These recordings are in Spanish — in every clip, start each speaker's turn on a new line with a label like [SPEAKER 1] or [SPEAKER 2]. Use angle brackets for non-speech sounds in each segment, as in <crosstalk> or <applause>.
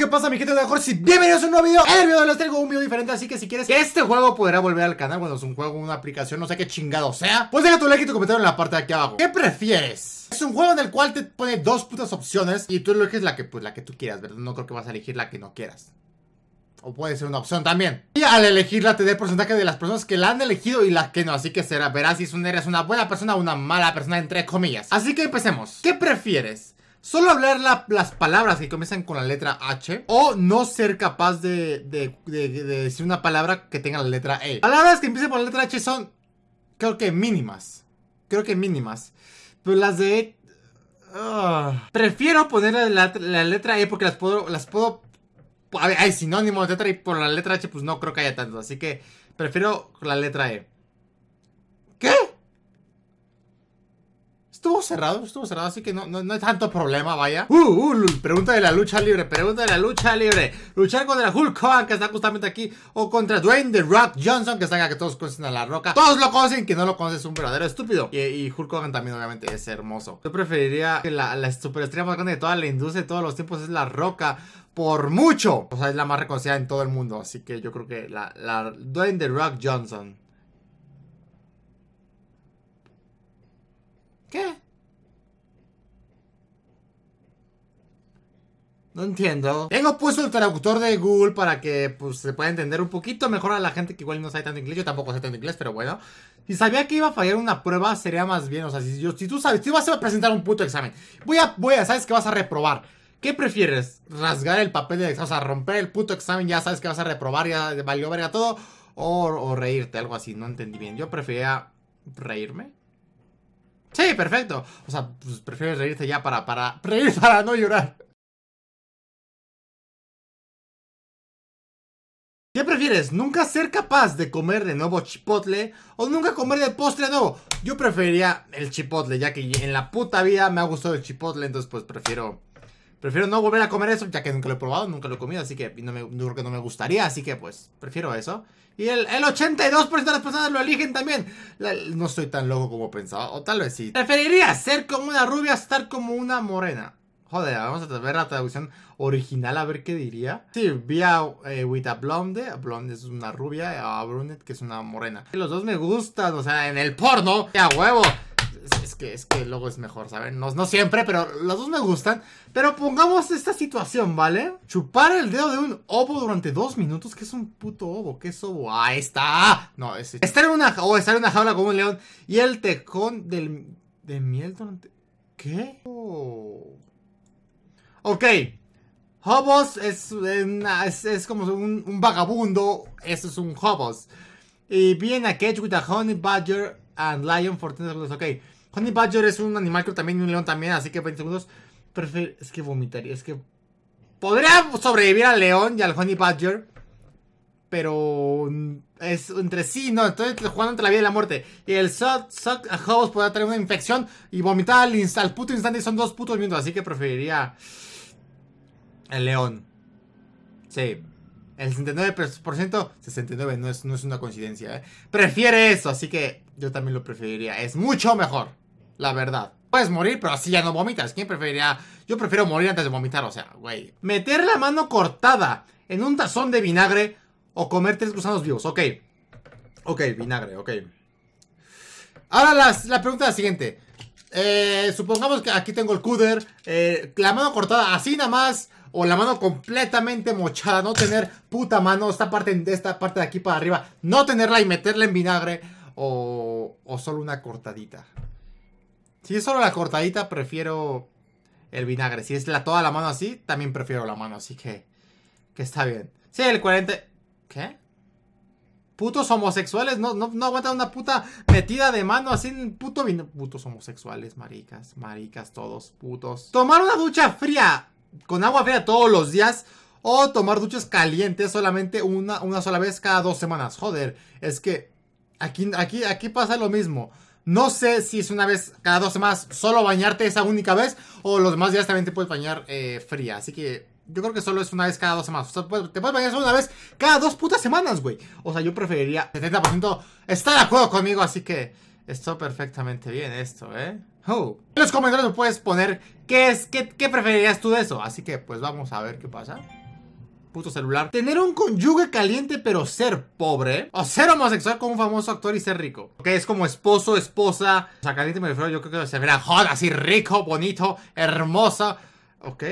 [SPEAKER 1] ¿qué pasa mi gente de si Bienvenidos a un nuevo video el video les traigo un video diferente Así que si quieres que este juego podrá volver al canal Bueno, es un juego, una aplicación, no sé qué chingado sea Pues deja tu like y tu comentario en la parte de aquí abajo ¿Qué prefieres? Es un juego en el cual te pone dos putas opciones Y tú eliges la que, pues, la que tú quieras, ¿verdad? No creo que vas a elegir la que no quieras o puede ser una opción también. Y al elegirla te dé el porcentaje de las personas que la han elegido y las que no. Así que será, verás si eres una buena persona o una mala persona, entre comillas. Así que empecemos. ¿Qué prefieres? Solo hablar las palabras que comienzan con la letra H o no ser capaz de, decir una palabra que tenga la letra E. Palabras que empiecen por la letra H son, creo que mínimas. Creo que mínimas. Pero las de E... prefiero poner la, letra E porque las puedo... Las puedo hay sinónimos de letra y por la letra H pues no creo que haya tanto. Así que prefiero la letra E. ¿Qué? Estuvo cerrado, estuvo cerrado, así que no, no, no hay tanto problema, vaya. Uh, uh, pregunta de la lucha libre, pregunta de la lucha libre. Luchar contra Hulk Hogan, que está justamente aquí, o contra Dwayne The Rock Johnson, que está que todos conocen a La Roca. Todos lo conocen, que no lo conoces es un verdadero estúpido. Y, y, Hulk Hogan también, obviamente, es hermoso. Yo preferiría que la, la superestrella más grande de toda la industria de todos los tiempos es La Roca por mucho. O sea, es la más reconocida en todo el mundo. Así que yo creo que la, la Dwayne The Rock Johnson. ¿Qué? No entiendo. Tengo puesto el traductor de Google para que pues, se pueda entender un poquito mejor a la gente que igual no sabe tanto inglés. Yo tampoco sé tanto inglés, pero bueno. Si sabía que iba a fallar una prueba, sería más bien. O sea, si, yo, si tú sabes, si vas a presentar un puto examen, voy a, voy a, sabes que vas a reprobar. ¿Qué prefieres? ¿Rasgar el papel del examen? O sea, romper el puto examen, ya sabes que vas a reprobar, ya valió verga todo. O, o reírte, algo así. No entendí bien. Yo prefería reírme. Sí, perfecto. O sea, pues prefieres reírte ya para, para, <laughs> reír para no llorar. ¿Qué prefieres? ¿Nunca ser capaz de comer de nuevo chipotle o nunca comer de postre de nuevo? Yo preferiría el chipotle, ya que en la puta vida me ha gustado el chipotle, entonces pues prefiero Prefiero no volver a comer eso, ya que nunca lo he probado, nunca lo he comido, así que no me, creo que no me gustaría, así que pues prefiero eso. Y el, el 82% de las personas lo eligen también. no estoy tan loco como pensaba, o tal vez sí. Preferiría ser como una rubia, estar como una morena. Joder, vamos a ver la traducción original a ver qué diría. Sí, vía eh, with blonde. blonde es una rubia, a brunette que es una morena. Los dos me gustan, o sea, en el porno. ¡Ya huevo! es, que, es que el logo es mejor, ¿saben? No, no siempre, pero los dos me gustan. Pero pongamos esta situación, ¿vale? Chupar el dedo de un ovo durante dos minutos. que es un puto ovo? ¿Qué es ovo? ¡Ahí está! No, es... Estar en una, o estar en una jaula como un león y el tejón del, de miel durante... ¿Qué? Ok. Hobos es, es, como un, un, vagabundo. Eso es un hobos. Y viene a catch with a honey badger and lion for 10 segundos. Ok. Honey Badger es un animal que también y un león también, así que 20 segundos. es que vomitaría, es que... Podría sobrevivir al león y al Honey Badger, pero es entre sí, no, estoy pues, jugando entre la vida y la muerte. Y el Suck, suck a podría tener una infección y vomitar al, al puto instante y son dos putos minutos, así que preferiría el león. Sí. El 69%, 69 no es, no es una coincidencia, ¿eh? Prefiere eso, así que yo también lo preferiría. Es mucho mejor, la verdad. Puedes morir, pero así ya no vomitas. ¿Quién preferiría? Yo prefiero morir antes de vomitar, o sea, güey. Meter la mano cortada en un tazón de vinagre o comer tres gusanos vivos. Ok. Ok, vinagre, ok. Ahora la pregunta es la siguiente. Eh, supongamos que aquí tengo el cúder. Eh, la mano cortada así nada más o la mano completamente mochada, no tener <laughs> puta mano, esta parte, de esta parte de aquí para arriba, no tenerla y meterla en vinagre, o, o solo una cortadita. Si es solo la cortadita, prefiero el vinagre. Si es la, toda la mano así, también prefiero la mano, así que, que está bien. Sí, el 40... ¿Qué? Putos homosexuales, no, no, aguantan una puta metida de mano así en puto Putos homosexuales, maricas, maricas, todos putos. Tomar una ducha fría con agua fría todos los días o tomar duchas calientes solamente una, una sola vez cada dos semanas. Joder, es que aquí, aquí, aquí pasa lo mismo. No sé si es una vez cada dos semanas solo bañarte esa única vez o los demás días también te puedes bañar eh, fría. Así que yo creo que solo es una vez cada dos semanas. O te puedes bañar solo una vez cada dos putas semanas, güey. O sea, yo preferiría 70% estar de acuerdo conmigo, así que... Esto perfectamente bien, esto, ¿eh? Oh. En los comentarios puedes poner qué es, qué, qué preferirías tú de eso. Así que, pues vamos a ver qué pasa puto celular. Tener un cónyuge caliente pero ser pobre. O ser homosexual con un famoso actor y ser rico. Ok, es como esposo, esposa. O sea, caliente me refiero, yo creo que se verá así rico, bonito, hermosa. Ok,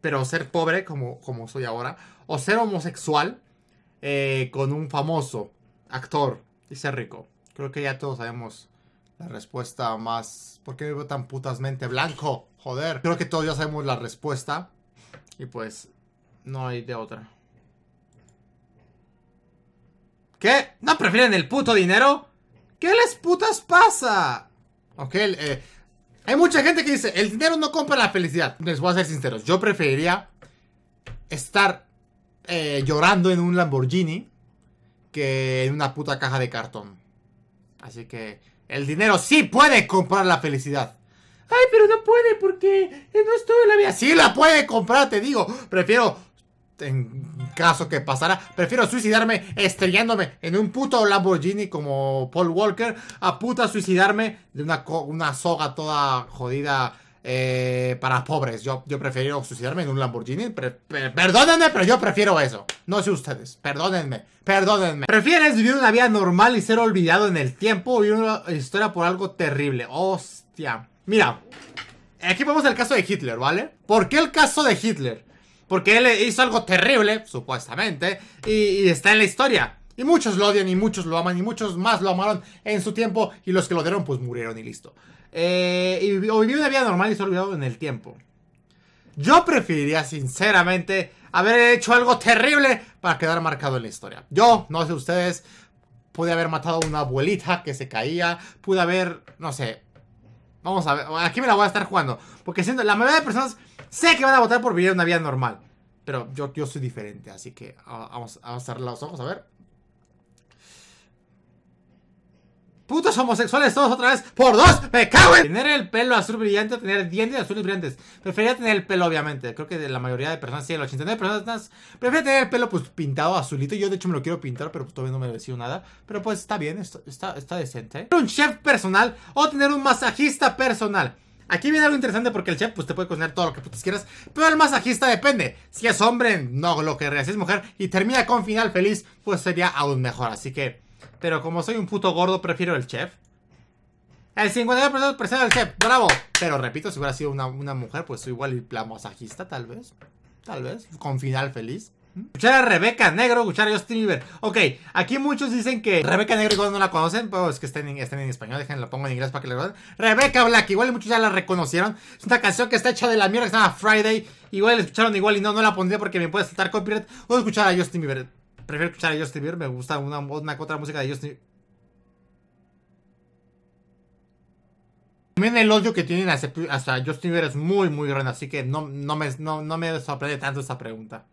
[SPEAKER 1] pero ser pobre como, como soy ahora. O ser homosexual eh, con un famoso actor y ser rico. Creo que ya todos sabemos la respuesta más... ¿Por qué vivo tan putasmente blanco? Joder. Creo que todos ya sabemos la respuesta. Y pues no hay de otra. ¿Qué? ¿No prefieren el puto dinero? ¿Qué les putas pasa? Ok, eh, hay mucha gente que dice, el dinero no compra la felicidad. Les voy a ser sinceros, yo preferiría estar eh, llorando en un Lamborghini que en una puta caja de cartón. Así que el dinero sí puede comprar la felicidad. Ay, pero no puede porque no es en la vida. Sí la puede comprar, te digo. Prefiero, en caso que pasara, prefiero suicidarme estrellándome en un puto Lamborghini como Paul Walker a puta suicidarme de una, una soga toda jodida eh, para pobres. Yo, yo prefiero suicidarme en un Lamborghini. perdónenme, pero yo prefiero eso. No sé ustedes. Perdónenme. Perdónenme. ¿Prefieres vivir una vida normal y ser olvidado en el tiempo o vivir una historia por algo terrible? Hostia. Mira, aquí vemos el caso de Hitler, ¿vale? ¿Por qué el caso de Hitler? Porque él hizo algo terrible, supuestamente, y, y está en la historia. Y muchos lo odian, y muchos lo aman, y muchos más lo amaron en su tiempo, y los que lo dieron, pues murieron y listo. Eh, y, o vivir una vida normal y ser olvidado en el tiempo. Yo preferiría, sinceramente, haber hecho algo terrible para quedar marcado en la historia. Yo, no sé ustedes, pude haber matado a una abuelita que se caía, pude haber, no sé. Vamos a ver, aquí me la voy a estar jugando. Porque siendo, la mayoría de personas sé que van a votar por vivir una vida normal. Pero yo, yo soy diferente, así que ah, vamos, vamos a cerrar los ojos a ver. homosexuales todos otra vez por dos. ¡Me cago en! Tener el pelo azul brillante, O tener dientes azules brillantes. Prefería tener el pelo, obviamente. Creo que la mayoría de personas, sí, el 89% de personas prefieren tener el pelo pues pintado azulito. Yo de hecho me lo quiero pintar, pero pues, todavía no me he decidido nada. Pero pues está bien, está, decente. Tener un chef personal o tener un masajista personal. Aquí viene algo interesante porque el chef pues te puede cocinar todo lo que putas quieras, pero el masajista depende. Si es hombre, no lo querría. Si es mujer y termina con final feliz, pues sería aún mejor. Así que pero como soy un puto gordo, prefiero el chef. El 59% prefiero el chef, bravo. Pero repito, si hubiera sido una, mujer, pues soy igual la plamosajista tal vez. Tal vez, con final feliz. Escuchar a Rebeca Negro, escuchar a Justin Bieber. Ok, aquí muchos dicen que Rebeca Negro igual no la conocen, pues, es que estén en, estén en español, déjenla pongo en inglés para que le vean Rebeca Black, igual muchos ya la reconocieron. Es una canción que está hecha de la mierda, que se llama Friday. Igual la escucharon igual y no, no la pondría porque me puede saltar copyright. O escuchar a Justin Bieber. Prefiero escuchar a Justin Bieber, me gusta una, una otra música de Justin Bieber. También el odio que tienen hasta Justin Bieber es muy, muy grande, así que no, no, me, no, me sorprende tanto esta pregunta.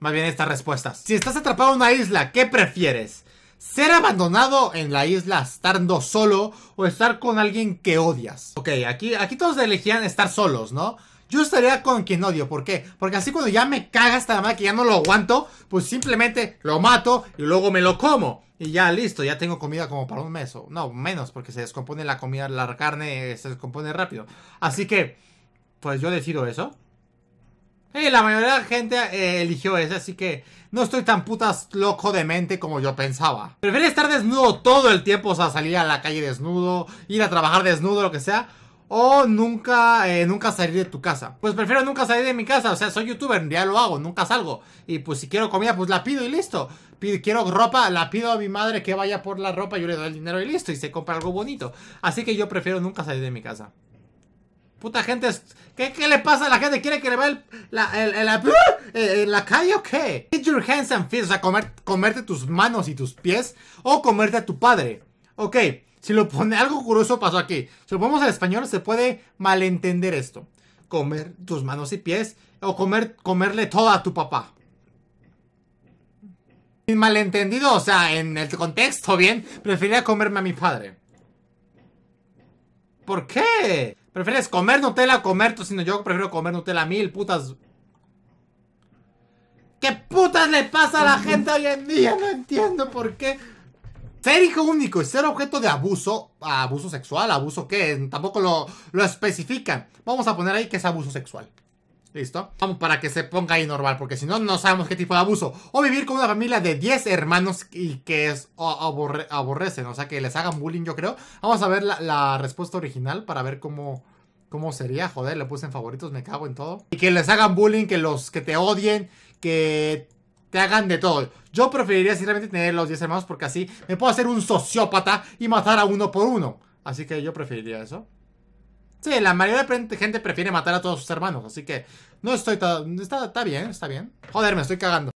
[SPEAKER 1] Más bien estas respuestas. Si estás atrapado en una isla, ¿qué prefieres? ¿Ser abandonado en la isla estando solo o estar con alguien que odias? Ok, aquí, aquí todos elegían estar solos, ¿no? Yo estaría con quien odio. ¿Por qué? Porque así cuando ya me caga esta la que ya no lo aguanto, pues simplemente lo mato y luego me lo como. Y ya listo, ya tengo comida como para un mes. O, no, menos, porque se descompone la comida, la carne se descompone rápido. Así que, pues yo decido eso. Y eh, la mayoría de la gente eh, eligió eso, así que no estoy tan putas loco de mente como yo pensaba. Prefiero estar desnudo todo el tiempo, o sea, salir a la calle desnudo, ir a trabajar desnudo, lo que sea o nunca, eh, nunca salir de tu casa. Pues prefiero nunca salir de mi casa. O sea, soy youtuber, ya lo hago, nunca salgo. Y pues si quiero comida, pues la pido y listo. quiero ropa, la pido a mi madre que vaya por la ropa, yo le doy el dinero y listo. Y se compra algo bonito. Así que yo prefiero nunca salir de mi casa. Puta gente, ¿qué, le pasa a la gente? ¿Quiere que le vea el, la, <laughs> eh, la, calle o qué? your hands and o comer, comerte tus manos y tus pies. O comerte a tu padre. Ok. Si lo pone algo curioso, pasó aquí. Si lo ponemos al español, se puede malentender esto. Comer tus manos y pies o comer, comerle todo a tu papá. Malentendido, o sea, en el contexto, bien, prefería comerme a mi padre. ¿Por qué? ¿Prefieres comer Nutella o comer sino Yo prefiero comer Nutella a mil, putas. ¿Qué putas le pasa a la gente hoy en día? No entiendo por qué. Ser hijo único y ser objeto de abuso, ah, abuso sexual, abuso qué tampoco lo, lo especifican. Vamos a poner ahí que es abuso sexual. ¿Listo? Vamos para que se ponga ahí normal, porque si no, no sabemos qué tipo de abuso. O vivir con una familia de 10 hermanos y que es, aborrecen, o sea, que les hagan bullying, yo creo. Vamos a ver la, la, respuesta original para ver cómo, cómo sería. Joder, le puse en favoritos, me cago en todo. Y que les hagan bullying, que los que te odien, que te hagan de todo. Yo preferiría simplemente tener los 10 hermanos porque así me puedo hacer un sociópata y matar a uno por uno. Así que yo preferiría eso. Sí, la mayoría de gente prefiere matar a todos sus hermanos, así que no estoy... Está, está bien, está bien. Joder, me estoy cagando.